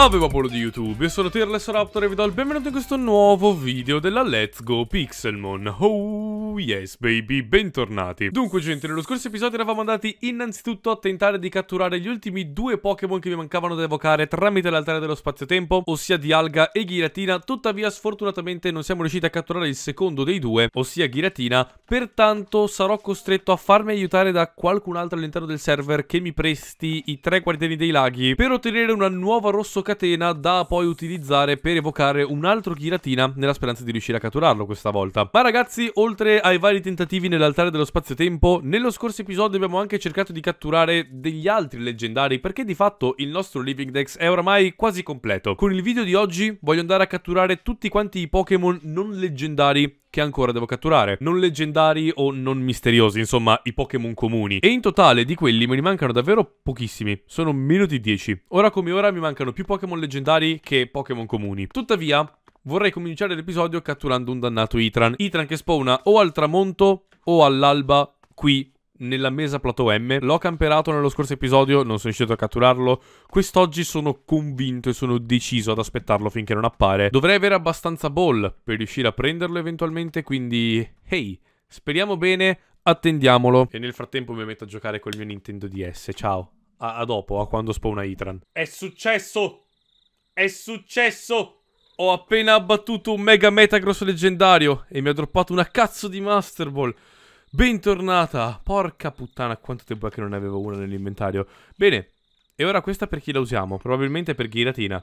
Avevo volo di YouTube, io sono Tirless Raptor e vi do il benvenuto in questo nuovo video della Let's Go Pixelmon. Oh yes baby, bentornati. Dunque gente, nello scorso episodio eravamo andati innanzitutto a tentare di catturare gli ultimi due Pokémon che mi mancavano da evocare tramite l'altare dello spazio-tempo, ossia Dialga e Giratina, tuttavia sfortunatamente non siamo riusciti a catturare il secondo dei due, ossia Giratina, pertanto sarò costretto a farmi aiutare da qualcun altro all'interno del server che mi presti i tre quartieri dei laghi per ottenere una nuova rosso catena da poi utilizzare per evocare un altro Kiratina nella speranza di riuscire a catturarlo questa volta. Ma ragazzi, oltre ai vari tentativi nell'altare dello spazio-tempo, nello scorso episodio abbiamo anche cercato di catturare degli altri leggendari perché di fatto il nostro Living Dex è oramai quasi completo. Con il video di oggi voglio andare a catturare tutti quanti i Pokémon non leggendari che ancora devo catturare, non leggendari o non misteriosi, insomma i Pokémon comuni. E in totale di quelli me ne mancano davvero pochissimi, sono meno di 10. Ora come ora mi mancano più Pokémon leggendari che Pokémon comuni. Tuttavia, vorrei cominciare l'episodio catturando un dannato Itran. Itran che spawna o al tramonto o all'alba qui nella mesa Plateau M. L'ho camperato nello scorso episodio, non sono riuscito a catturarlo. Quest'oggi sono convinto e sono deciso ad aspettarlo finché non appare. Dovrei avere abbastanza ball per riuscire a prenderlo eventualmente, quindi... Hey, speriamo bene, attendiamolo. E nel frattempo mi metto a giocare col mio Nintendo DS. Ciao. A, a dopo, a quando spawna Itran. È successo! È successo! Ho appena abbattuto un Mega Metagross leggendario e mi ha droppato una cazzo di Master Ball. Bentornata! Porca puttana, quanto tempo è che non ne avevo una nell'inventario. Bene, e ora questa per chi la usiamo? Probabilmente per Ghiratina.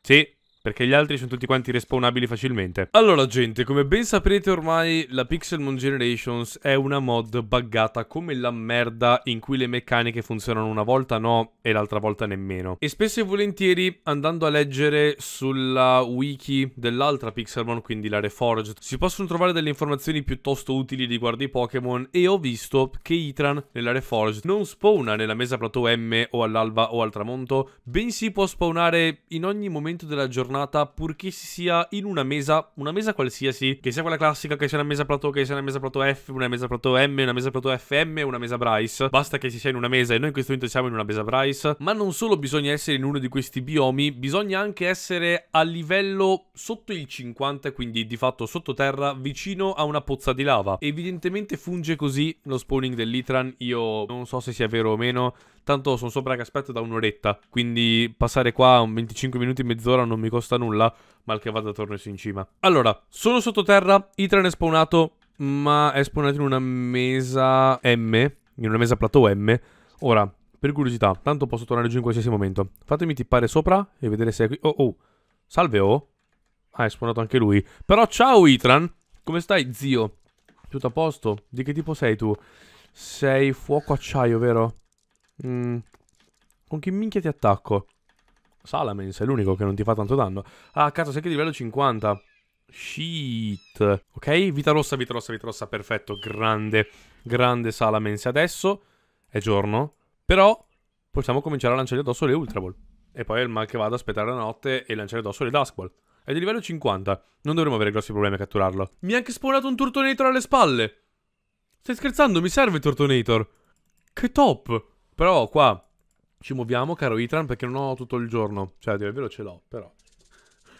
Sì, perché gli altri sono tutti quanti respawnabili facilmente. Allora gente, come ben saprete ormai la Pixelmon Generations è una mod buggata come la merda in cui le meccaniche funzionano una volta no e l'altra volta nemmeno. E spesso e volentieri andando a leggere sulla wiki dell'altra Pixelmon, quindi la Reforged, si possono trovare delle informazioni piuttosto utili riguardo i Pokémon e ho visto che Itran nella Reforged non spawna nella mesa plateau M o all'alba o al tramonto, bensì può spawnare in ogni momento della giornata giornata purché si sia in una mesa, una mesa qualsiasi, che sia quella classica, che sia una mesa plateau, che sia una mesa plateau F, una mesa plateau M, una mesa plateau FM, una mesa Bryce. Basta che si sia in una mesa e noi in questo momento siamo in una mesa Bryce. Ma non solo bisogna essere in uno di questi biomi, bisogna anche essere a livello sotto il 50, quindi di fatto sottoterra, vicino a una pozza di lava. Evidentemente funge così lo spawning dell'Itran, io non so se sia vero o meno, tanto sono sopra che aspetto da un'oretta, quindi passare qua un 25 minuti, mezz'ora non mi costa costa nulla, mal che vada su in cima. Allora, sono sottoterra, Itran è spawnato, ma è spawnato in una mesa M, in una mesa plateau M. Ora, per curiosità, tanto posso tornare giù in qualsiasi momento. Fatemi tippare sopra e vedere se è qui. Oh, oh, salve, oh. Ah, è spawnato anche lui. Però ciao, Itran. Come stai, zio? Tutto a posto? Di che tipo sei tu? Sei fuoco acciaio, vero? Mm. Con che minchia ti attacco? Salamence è l'unico che non ti fa tanto danno. Ah, cazzo, sei che livello 50. Shit. Ok, vita rossa, vita rossa, vita rossa, perfetto. Grande, grande Salamence. Adesso è giorno, però possiamo cominciare a lanciare addosso le Ultra Ball. E poi è il mal che vado ad aspettare la notte e lanciare addosso le Dusk Ball. È di livello 50. Non dovremmo avere grossi problemi a catturarlo. Mi ha anche spawnato un Tortonator alle spalle. Stai scherzando? Mi serve Tortonator. Che top. Però qua ci muoviamo, caro Itran, perché non ho tutto il giorno. Cioè, dire vero ce l'ho, però.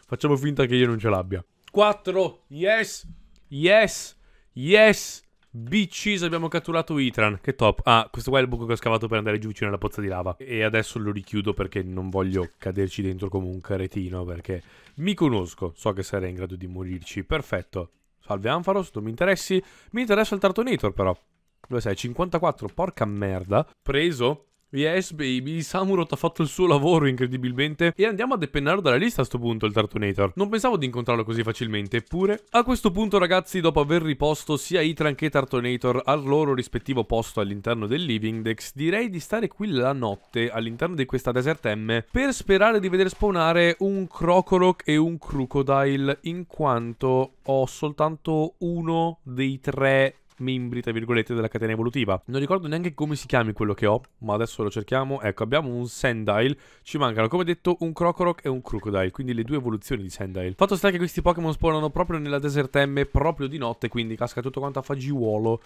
Facciamo finta che io non ce l'abbia. 4. Yes. Yes. Yes. BCs abbiamo catturato Itran. Che top. Ah, questo qua è il buco che ho scavato per andare giù vicino alla pozza di lava. E adesso lo richiudo perché non voglio caderci dentro come un caretino. Perché mi conosco. So che sarei in grado di morirci. Perfetto. Salve Anfaros, tu mi interessi? Mi interessa il Tartonator però. Dove sei? 54, porca merda. Preso. Yes baby, Samurot ha fatto il suo lavoro incredibilmente e andiamo a depennarlo dalla lista a sto punto il Tartunator. Non pensavo di incontrarlo così facilmente, eppure a questo punto ragazzi dopo aver riposto sia Itran che Tartunator al loro rispettivo posto all'interno del Living Dex, direi di stare qui la notte all'interno di questa Desert M per sperare di vedere spawnare un Crocoroc e un Crocodile in quanto ho soltanto uno dei tre membri, tra virgolette, della catena evolutiva. Non ricordo neanche come si chiami quello che ho, ma adesso lo cerchiamo. Ecco, abbiamo un Sandile, ci mancano, come detto, un Crocoroc e un Crocodile, quindi le due evoluzioni di Sandile. Fatto sta che questi Pokémon spawnano proprio nella Desert M, proprio di notte, quindi casca tutto quanto a fagiuolo.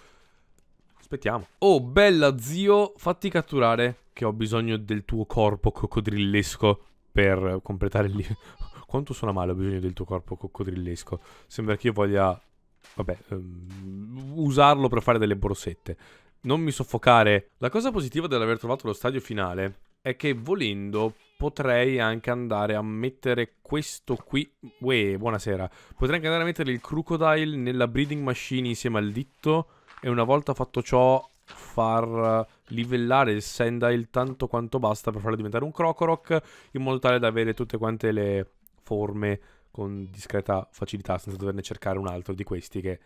Aspettiamo. Oh, bella zio, fatti catturare, che ho bisogno del tuo corpo coccodrillesco per completare il... Quanto suona male ho bisogno del tuo corpo coccodrillesco? Sembra che io voglia Vabbè, um, usarlo per fare delle borsette. Non mi soffocare. La cosa positiva dell'aver trovato lo stadio finale è che volendo potrei anche andare a mettere questo qui. Uè, buonasera. Potrei anche andare a mettere il crocodile nella breeding machine insieme al ditto. E una volta fatto ciò, far livellare il sandile tanto quanto basta per farlo diventare un crocoroc. In modo tale da avere tutte quante le forme con discreta facilità, senza doverne cercare un altro di questi che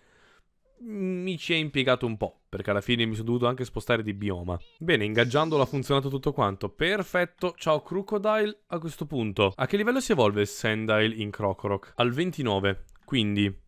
mi ci è impiegato un po', perché alla fine mi sono dovuto anche spostare di bioma. Bene, ingaggiandolo ha funzionato tutto quanto. Perfetto, ciao Crocodile a questo punto. A che livello si evolve Sandile in Crocoroc? Al 29, quindi...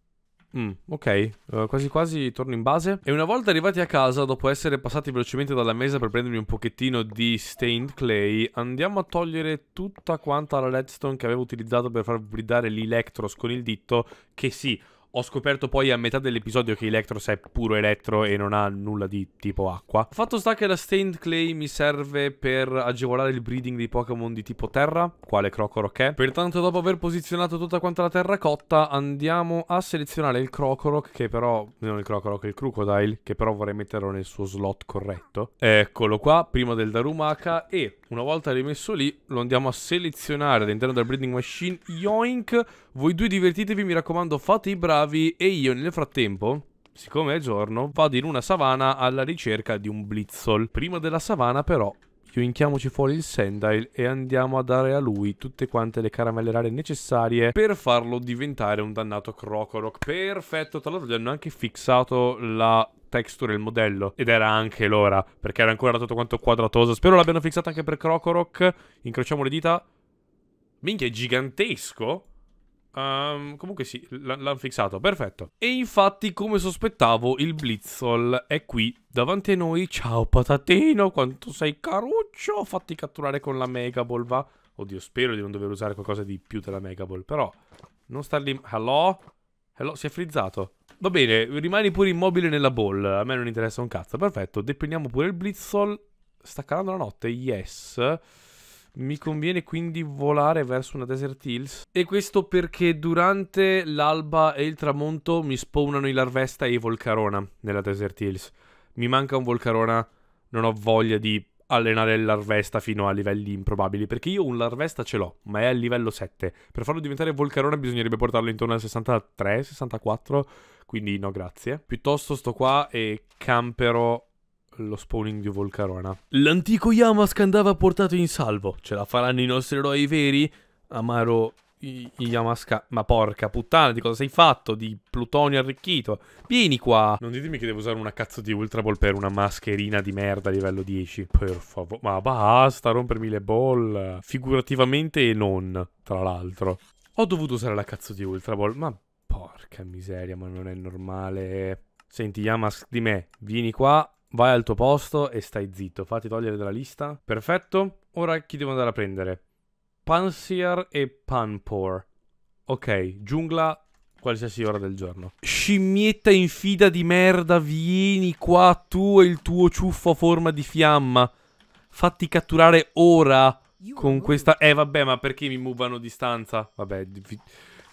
Mm, ok, uh, quasi quasi torno in base. E una volta arrivati a casa, dopo essere passati velocemente dalla mesa per prendermi un pochettino di stained clay, andiamo a togliere tutta quanta la redstone che avevo utilizzato per far brillare l'Electros con il dito, che sì, ho scoperto poi a metà dell'episodio che Electros è puro elettro e non ha nulla di tipo acqua. Fatto sta che la Stained Clay mi serve per agevolare il breeding dei Pokémon di tipo terra, quale Crocoroc è. Pertanto dopo aver posizionato tutta quanta la terracotta andiamo a selezionare il Crocoroc che però, non il Crocoroc, il Crocodile, che però vorrei metterlo nel suo slot corretto. Eccolo qua, prima del Darumaka e una volta rimesso lì lo andiamo a selezionare all'interno del breeding machine Yoink voi due divertitevi, mi raccomando, fate i bravi e io nel frattempo... Siccome è giorno, vado in una savana alla ricerca di un blitzol. Prima della savana, però, inchiamoci fuori il Sendile e andiamo a dare a lui tutte quante le caramelle rare necessarie per farlo diventare un dannato Crocoroc. Perfetto, tra l'altro gli hanno anche fissato la texture il modello ed era anche l'ora perché era ancora tutto quanto quadratoso. Spero l'abbiano fissato anche per Crocoroc. Incrociamo le dita. Minchia, è gigantesco. Um, comunque sì, l- l'hanno fissato, perfetto. E infatti, come sospettavo, il Blitzol è qui davanti a noi. Ciao patatino, quanto sei caruccio. Fatti catturare con la Mega Ball, va. Oddio, spero di non dover usare qualcosa di più della Mega Ball, però... Non star lì... Hello? Hello? Si è frizzato. Va bene, rimani pure immobile nella ball. A me non interessa un cazzo. Perfetto, deprendiamo pure il Blitzol. Sta calando la notte, yes. Mi conviene quindi volare verso una Desert Hills. E questo perché durante l'alba e il tramonto mi spawnano i Larvesta e i Volcarona nella Desert Hills. Mi manca un Volcarona, non ho voglia di allenare il Larvesta fino a livelli improbabili. Perché io un Larvesta ce l'ho, ma è a livello 7. Per farlo diventare Volcarona bisognerebbe portarlo intorno al 63, 64. Quindi no grazie. Piuttosto sto qua e campero lo spawning di Volcarona. L'antico Yamask andava portato in salvo. Ce la faranno i nostri eroi veri? Amaro Yamaska. Ma porca puttana, di cosa sei fatto? Di plutonio arricchito. Vieni qua. Non ditemi che devo usare una cazzo di Ultra Ball per una mascherina di merda a livello 10. Per favore. Ma basta rompermi le ball. Figurativamente e non, tra l'altro. Ho dovuto usare la cazzo di Ultra Ball, ma porca miseria, ma non è normale. Senti, Yamask di me, vieni qua vai al tuo posto e stai zitto, fatti togliere dalla lista. Perfetto, ora chi devo andare a prendere? Pansier e Panpor. Ok, giungla qualsiasi ora del giorno. Scimmietta infida di merda, vieni qua tu e il tuo ciuffo a forma di fiamma. Fatti catturare ora con questa... Eh vabbè, ma perché mi movano distanza? stanza? Vabbè...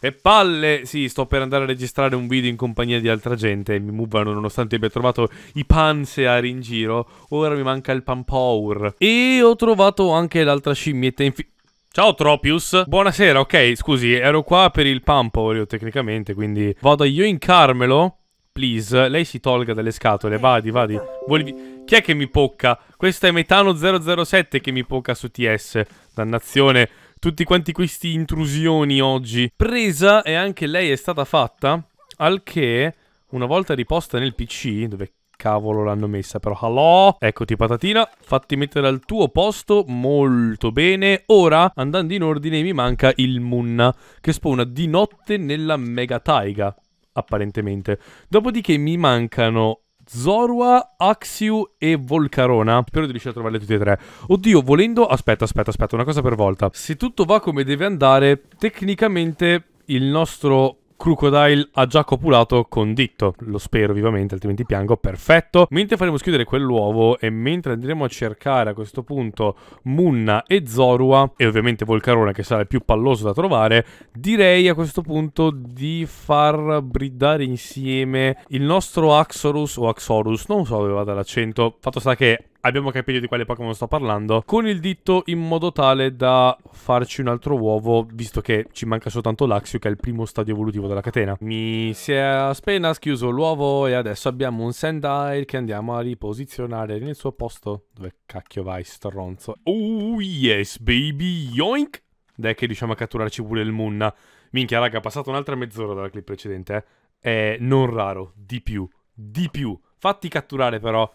E palle, sì, sto per andare a registrare un video in compagnia di altra gente e mi muovono nonostante abbia trovato i panseari in giro. Ora mi manca il pampour. E ho trovato anche l'altra scimmietta infine. Ciao Tropius, buonasera, ok, scusi, ero qua per il Pamporio tecnicamente, quindi vado io in Carmelo, please, lei si tolga dalle scatole, vadi, vadi, Vuol... chi è che mi pocca? Questa è Metano 007 che mi pocca su TS, dannazione, tutti quanti questi intrusioni oggi. Presa e anche lei è stata fatta, al che una volta riposta nel PC, dove cavolo l'hanno messa però Hello Eccoti patatina Fatti mettere al tuo posto Molto bene Ora andando in ordine mi manca il Munna Che spawna di notte nella mega taiga Apparentemente Dopodiché mi mancano Zorua, Axiu e Volcarona. Spero di riuscire a trovarle tutte e tre. Oddio, volendo... Aspetta, aspetta, aspetta, una cosa per volta. Se tutto va come deve andare, tecnicamente il nostro Crocodile ha già copulato con Ditto. Lo spero vivamente, altrimenti piango. Perfetto. Mentre faremo schiudere quell'uovo e mentre andremo a cercare a questo punto Munna e Zorua e ovviamente Volcarona che sarà il più palloso da trovare, direi a questo punto di far bridare insieme il nostro Axorus o Axorus, non so dove vada l'accento. Fatto sta che abbiamo capito di quale Pokémon sto parlando, con il dito in modo tale da farci un altro uovo, visto che ci manca soltanto l'Axio che è il primo stadio evolutivo della catena. Mi si è appena schiuso l'uovo e adesso abbiamo un Sendile che andiamo a riposizionare nel suo posto. Dove cacchio vai, stronzo? Oh yes, baby, yoink! Dai che riusciamo a catturarci pure il Munna. Minchia, raga, è passata un'altra mezz'ora dalla clip precedente, eh. È non raro, di più, di più. Fatti catturare però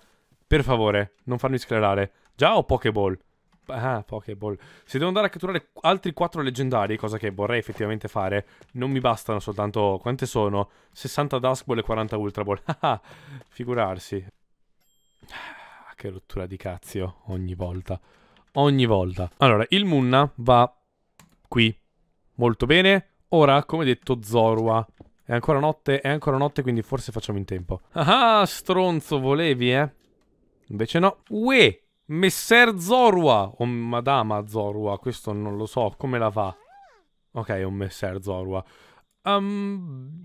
per favore, non farmi sclerare. Già ho Pokéball? Ah, Pokéball. Se devo andare a catturare altri 4 leggendari, cosa che vorrei effettivamente fare, non mi bastano soltanto... Quante sono? 60 Dusk Ball e 40 Ultra Ball. Ah, figurarsi. Ah, che rottura di cazzo, ogni volta. Ogni volta. Allora, il Munna va qui. Molto bene. Ora, come detto, Zorua. È ancora notte, è ancora notte, quindi forse facciamo in tempo. Ah, stronzo, volevi, eh? Invece no. Uè! Messer Zorua! O Madama Zorua, questo non lo so. Come la fa? Ok, è un Messer Zorua. Um,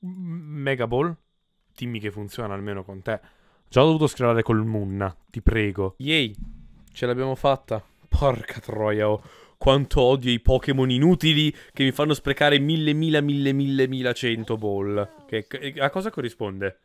Mega Ball? Dimmi che funziona almeno con te. Già ho dovuto scrivere col Munna, ti prego. Yay! Ce l'abbiamo fatta. Porca troia, oh quanto odio i Pokémon inutili che mi fanno sprecare mille, mila, mille, mille, mille, cento ball. Che, a cosa corrisponde?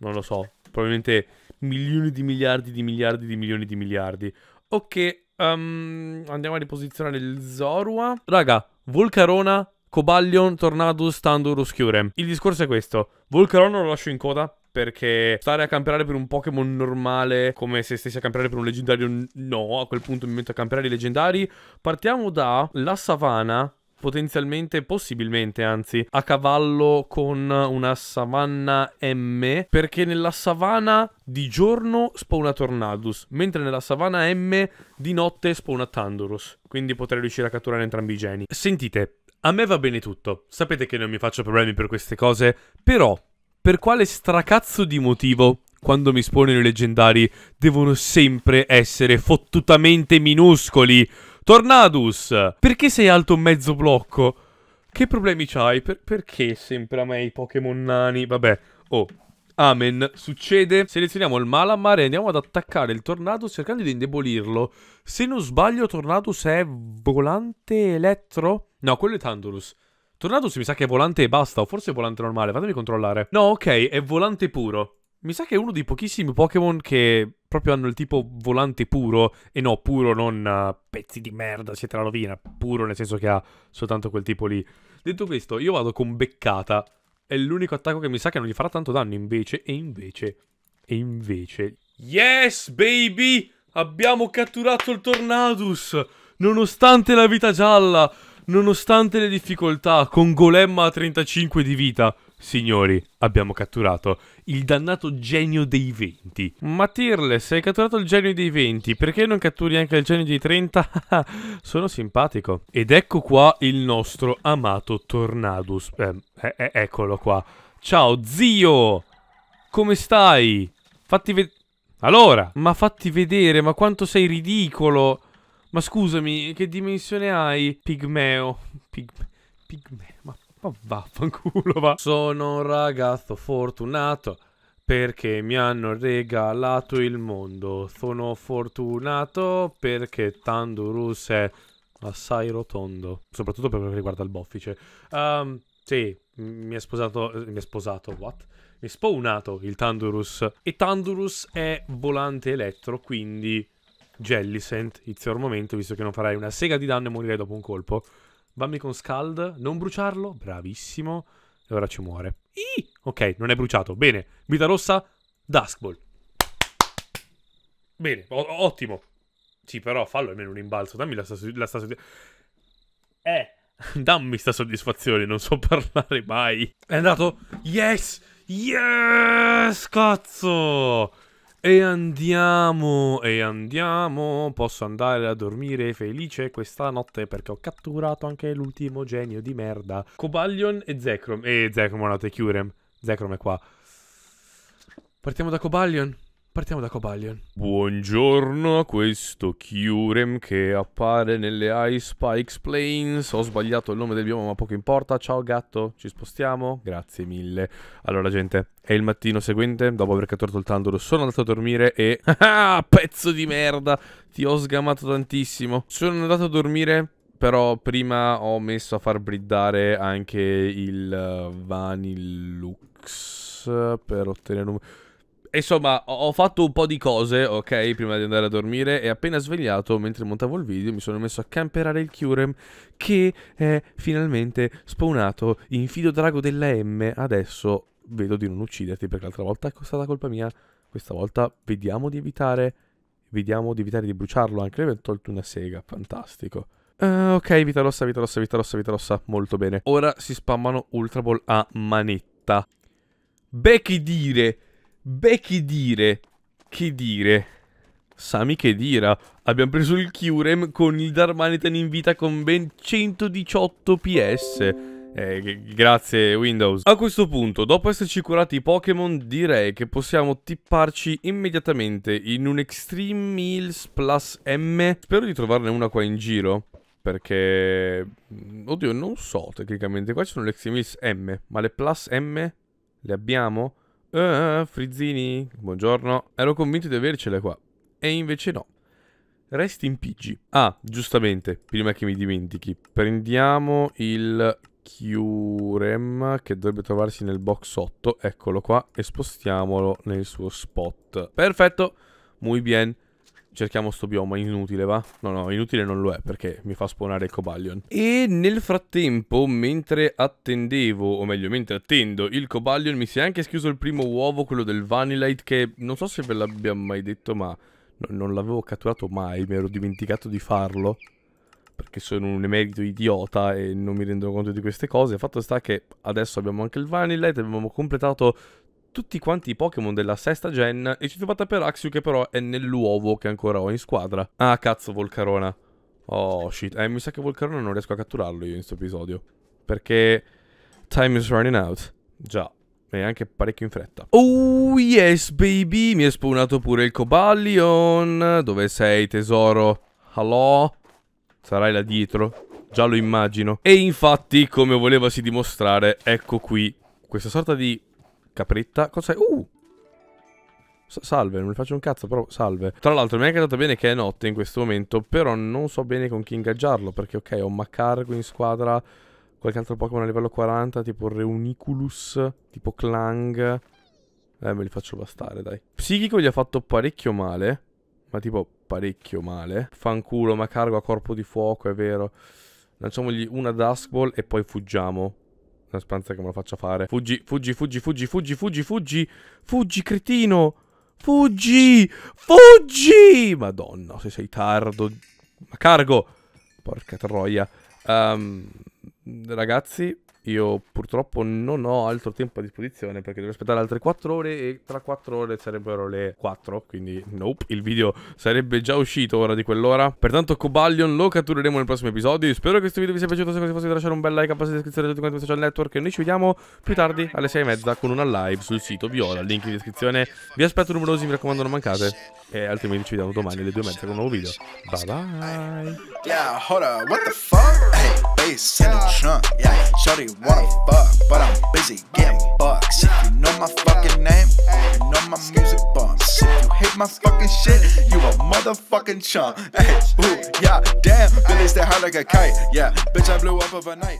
Non lo so. Probabilmente milioni di miliardi di miliardi di milioni di miliardi. Ok, um, andiamo a riposizionare il Zorua. Raga, Volcarona, Cobalion, Tornado, Standor, Oscure. Il discorso è questo. Volcarona lo lascio in coda perché stare a camperare per un Pokémon normale come se stessi a camperare per un leggendario no, a quel punto mi metto a camperare i leggendari. Partiamo da la savana potenzialmente, possibilmente anzi, a cavallo con una savanna M, perché nella savana di giorno spawna Tornadus, mentre nella savana M di notte spawna Thunderous, quindi potrei riuscire a catturare entrambi i geni. Sentite, a me va bene tutto, sapete che non mi faccio problemi per queste cose, però, per quale stracazzo di motivo quando mi spawnano i leggendari devono sempre essere fottutamente minuscoli. Tornadus, perché sei alto mezzo blocco? Che problemi c'hai? Per perché sempre a me i Pokémon nani? Vabbè, oh... Amen. Succede. Selezioniamo il Malamare e andiamo ad attaccare il Tornadus cercando di indebolirlo. Se non sbaglio, Tornadus è volante elettro? No, quello è Tandurus. Tornadus mi sa che è volante e basta, o forse è volante normale, fatemi controllare. No, ok, è volante puro. Mi sa che è uno dei pochissimi Pokémon che proprio hanno il tipo volante puro, e no, puro non uh, pezzi di merda, siete la rovina, puro nel senso che ha soltanto quel tipo lì. Detto questo, io vado con beccata, è l'unico attacco che mi sa che non gli farà tanto danno, invece, e invece, e invece... Yes, baby! Abbiamo catturato il Tornadus! Nonostante la vita gialla, nonostante le difficoltà, con Golemma a 35 di vita... Signori, abbiamo catturato il dannato genio dei venti. Ma Tirles, hai catturato il genio dei venti, perché non catturi anche il genio dei 30? Sono simpatico. Ed ecco qua il nostro amato Tornadus. Eh, eh, eccolo qua. Ciao zio! Come stai? Fatti vedere... Allora! Ma fatti vedere, ma quanto sei ridicolo! Ma scusami, che dimensione hai? Pigmeo. Pig... Pigmeo, ma ma vaffanculo, va. Sono un ragazzo fortunato perché mi hanno regalato il mondo. Sono fortunato perché Tandurus è assai rotondo. Soprattutto per quello che riguarda il boffice. Um, sì, mi è sposato... Mi è sposato, what? Mi è spawnato il Tandurus. E Tandurus è volante elettro, quindi... Jellicent, inizio al momento, visto che non farai una sega di danno e morirei dopo un colpo. Bambi con Scald, non bruciarlo, bravissimo. E ora ci muore. Ii! Ok, non è bruciato. Bene, vita rossa, Duskball. Bene, ottimo. Sì, però fallo almeno un imbalzo. Dammi la, la sta Eh, dammi sta soddisfazione, non so parlare mai. È andato? Yes! Yes, cazzo! E andiamo, e andiamo, posso andare a dormire felice questa notte perché ho catturato anche l'ultimo genio di merda. Cobalion e Zekrom, e Zekrom, guardate, Kyurem, Zekrom è qua. Partiamo da Cobalion. Partiamo da Cobalion. Buongiorno a questo Kyurem che appare nelle Ice Spikes Plains. Ho sbagliato il nome del bioma ma poco importa. Ciao gatto, ci spostiamo? Grazie mille. Allora gente, è il mattino seguente, dopo aver catturato il Tandoro sono andato a dormire e... Ah, pezzo di merda! Ti ho sgamato tantissimo. Sono andato a dormire però prima ho messo a far briddare anche il eh, Vanilux per ottenere un... Insomma, ho fatto un po' di cose, ok, prima di andare a dormire e appena svegliato, mentre montavo il video, mi sono messo a camperare il Curem che è finalmente spawnato in Fido Drago della M. Adesso vedo di non ucciderti perché l'altra volta è stata colpa mia. Questa volta vediamo di evitare, vediamo di evitare di bruciarlo, anche lei mi ha tolto una sega, fantastico. Uh, ok, vita rossa, vita rossa, vita rossa, vita rossa, molto bene. Ora si spammano Ultra Ball a manetta. Beh, che dire... Beh, chi dire? Chi dire? Sami che Kedira. Abbiamo preso il Curem con il Darmanitan in vita con ben 118 PS. Eh, grazie Windows. A questo punto, dopo esserci curati i Pokémon, direi che possiamo tipparci immediatamente in un Extreme Meals Plus M. Spero di trovarne una qua in giro. Perché... Mm, oddio, non so tecnicamente. Qua ci sono le Extreme Meals M. Ma le Plus M le abbiamo? Uh, Frizzini, buongiorno. Ero convinto di avercele qua. E invece no. Resti in PG. Ah, giustamente, prima che mi dimentichi. Prendiamo il Curem che dovrebbe trovarsi nel box sotto. Eccolo qua e spostiamolo nel suo spot. Perfetto, muy bien. Cerchiamo sto bioma, inutile va? No, no, inutile non lo è perché mi fa spawnare il Cobalion. E nel frattempo, mentre attendevo, o meglio, mentre attendo il Cobalion, mi si è anche schiuso il primo uovo, quello del Vanillite, che non so se ve l'abbia mai detto, ma no, non l'avevo catturato mai, mi ero dimenticato di farlo. Perché sono un emerito idiota e non mi rendo conto di queste cose. Fatto sta che adesso abbiamo anche il Vanillite, abbiamo completato tutti quanti i Pokémon della sesta gen, e ci eccettuata per Axiu che però è nell'uovo che ancora ho in squadra. Ah, cazzo, Volcarona. Oh, shit. Eh, mi sa che Volcarona non riesco a catturarlo io in questo episodio. Perché... Time is running out. Già. E anche parecchio in fretta. Oh, yes, baby! Mi è spawnato pure il Cobalion. Dove sei, tesoro? Hello? Sarai là dietro? Già lo immagino. E infatti, come voleva si dimostrare, ecco qui. Questa sorta di Capritta. Cos'è? Uh! salve, non mi faccio un cazzo, però salve. Tra l'altro mi è anche andato bene che è notte in questo momento, però non so bene con chi ingaggiarlo, perché ok, ho Macargo in squadra, qualche altro Pokémon a livello 40, tipo Reuniculus, tipo Clang. Eh, me li faccio bastare, dai. Psichico gli ha fatto parecchio male, ma tipo parecchio male. Fanculo, Macargo a corpo di fuoco, è vero. Lanciamogli una Duskball e poi fuggiamo una speranza che me lo faccia fare. Fuggi, fuggi, fuggi, fuggi, fuggi, fuggi, fuggi. Fuggi, cretino. Fuggi. Fuggi. Madonna, se sei tardo. Ma cargo. Porca troia. Um, ragazzi, io purtroppo non ho altro tempo a disposizione perché devo aspettare altre 4 ore e tra 4 ore sarebbero le 4, quindi nope, il video sarebbe già uscito ora di quell'ora. Pertanto Coballion lo cattureremo nel prossimo episodio. Spero che questo video vi sia piaciuto, se così fosse lasciare un bel like, abbassare la iscrizione a tutti quanti i social network e noi ci vediamo più tardi alle 6 con una live sul sito Viola, link in descrizione. Vi aspetto numerosi, mi raccomando non mancate e altrimenti ci vediamo domani alle 2 con un nuovo video. Bye bye! Yeah, hold up, what the fuck? face in the trunk. Yeah, Shorty wanna fuck, but I'm busy getting bucks. If you know my fucking name, you know my music bumps. If you hate my fucking shit, you a motherfucking chunk. Hey, ooh, yeah, damn, Billy stay high like a kite. Yeah, bitch, I blew up overnight.